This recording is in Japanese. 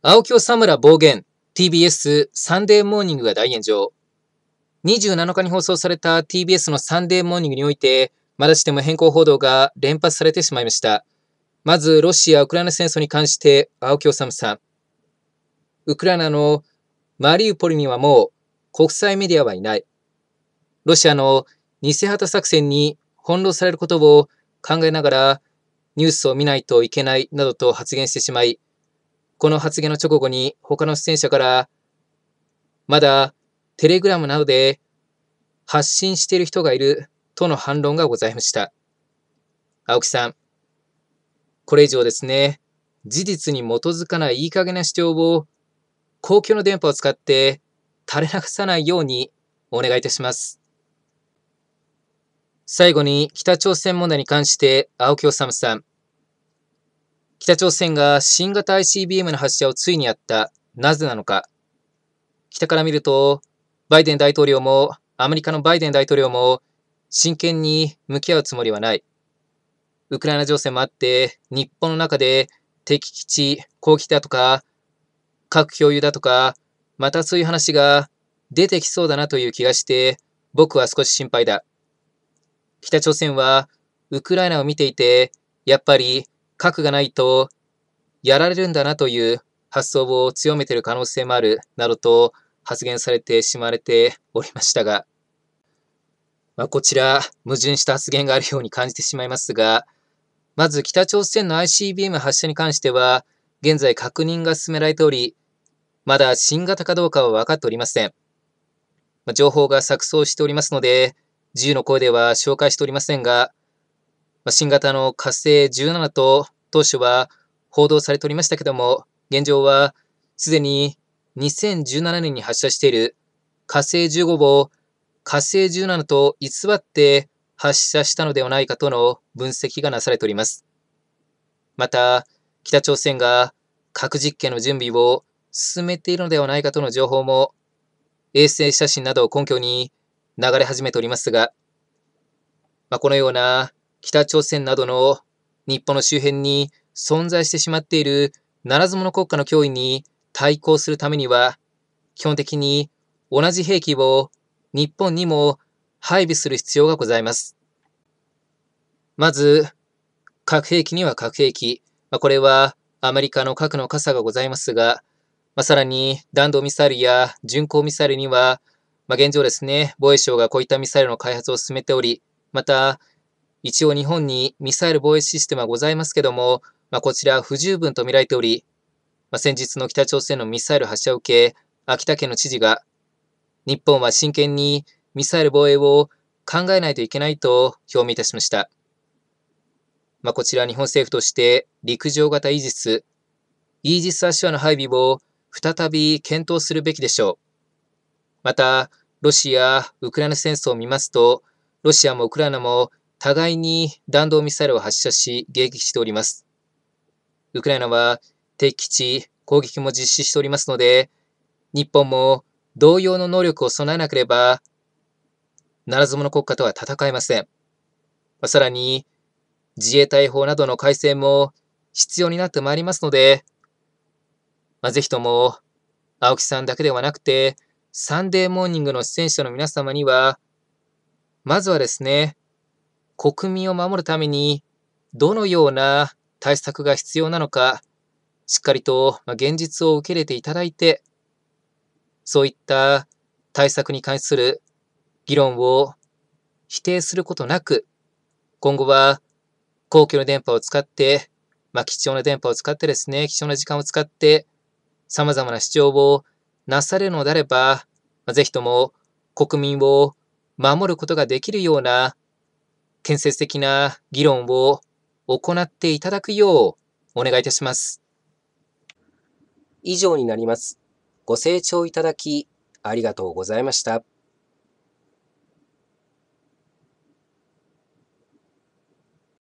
青木むら暴言 TBS サンデーモーニングが大炎上27日に放送された TBS のサンデーモーニングにおいてまだしても変更報道が連発されてしまいましたまずロシア・ウクライナ戦争に関して青木むさんウクライナのマリウポリにはもう国際メディアはいないロシアの偽旗作戦に翻弄されることを考えながらニュースを見ないといけないなどと発言してしまいこの発言の直後に他の出演者から、まだテレグラムなどで発信している人がいるとの反論がございました。青木さん、これ以上ですね、事実に基づかないいい加減な主張を公共の電波を使って垂れ流さないようにお願いいたします。最後に北朝鮮問題に関して青木治さん。北朝鮮が新型 ICBM の発射をついにやった、なぜなのか。北から見ると、バイデン大統領も、アメリカのバイデン大統領も、真剣に向き合うつもりはない。ウクライナ情勢もあって、日本の中で敵基地、攻撃だとか、核共有だとか、またそういう話が出てきそうだなという気がして、僕は少し心配だ。北朝鮮は、ウクライナを見ていて、やっぱり核がないとやられるんだなという発想を強めている可能性もあるなどと発言されてしまわれておりましたが、まあ、こちら矛盾した発言があるように感じてしまいますが、まず北朝鮮の ICBM 発射に関しては、現在確認が進められており、まだ新型かどうかは分かっておりません。情報が錯綜しておりますので、自由の声では紹介しておりませんが、ま新型の火星17と当初は報道されておりましたけども、現状はすでに2017年に発射している火星15を火星17と偽って発射したのではないかとの分析がなされております。また、北朝鮮が核実験の準備を進めているのではないかとの情報も衛星写真などを根拠に流れ始めておりますが、まあ、このような北朝鮮などの日本の周辺に存在してしまっているならず者国家の脅威に対抗するためには、基本的に同じ兵器を日本にも配備する必要がございます。まず、核兵器には核兵器。まあ、これはアメリカの核の傘がございますが、まあ、さらに弾道ミサイルや巡航ミサイルには、まあ、現状ですね、防衛省がこういったミサイルの開発を進めており、また、一応日本にミサイル防衛システムはございますけども、まあ、こちら不十分と見られており、まあ、先日の北朝鮮のミサイル発射を受け、秋田県の知事が、日本は真剣にミサイル防衛を考えないといけないと表明いたしました。まあ、こちら日本政府として陸上型イージス、イージス・アシュアの配備を再び検討するべきでしょう。また、ロシア・ウクライナ戦争を見ますと、ロシアもウクライナも互いに弾道ミサイルを発射し、迎撃しております。ウクライナは敵基地攻撃も実施しておりますので、日本も同様の能力を備えなければ、ならず者国家とは戦えません。さらに、自衛隊法などの改正も必要になってまいりますので、まあ、ぜひとも、青木さんだけではなくて、サンデーモーニングの出演者の皆様には、まずはですね、国民を守るためにどのような対策が必要なのか、しっかりと現実を受け入れていただいて、そういった対策に関する議論を否定することなく、今後は公共の電波を使って、まあ、貴重な電波を使ってですね、貴重な時間を使って、様々な主張をなされるのであれば、ぜひとも国民を守ることができるような建設的な議論を行っていただくようお願いいたします。以上になります。ご清聴いただきありがとうございました。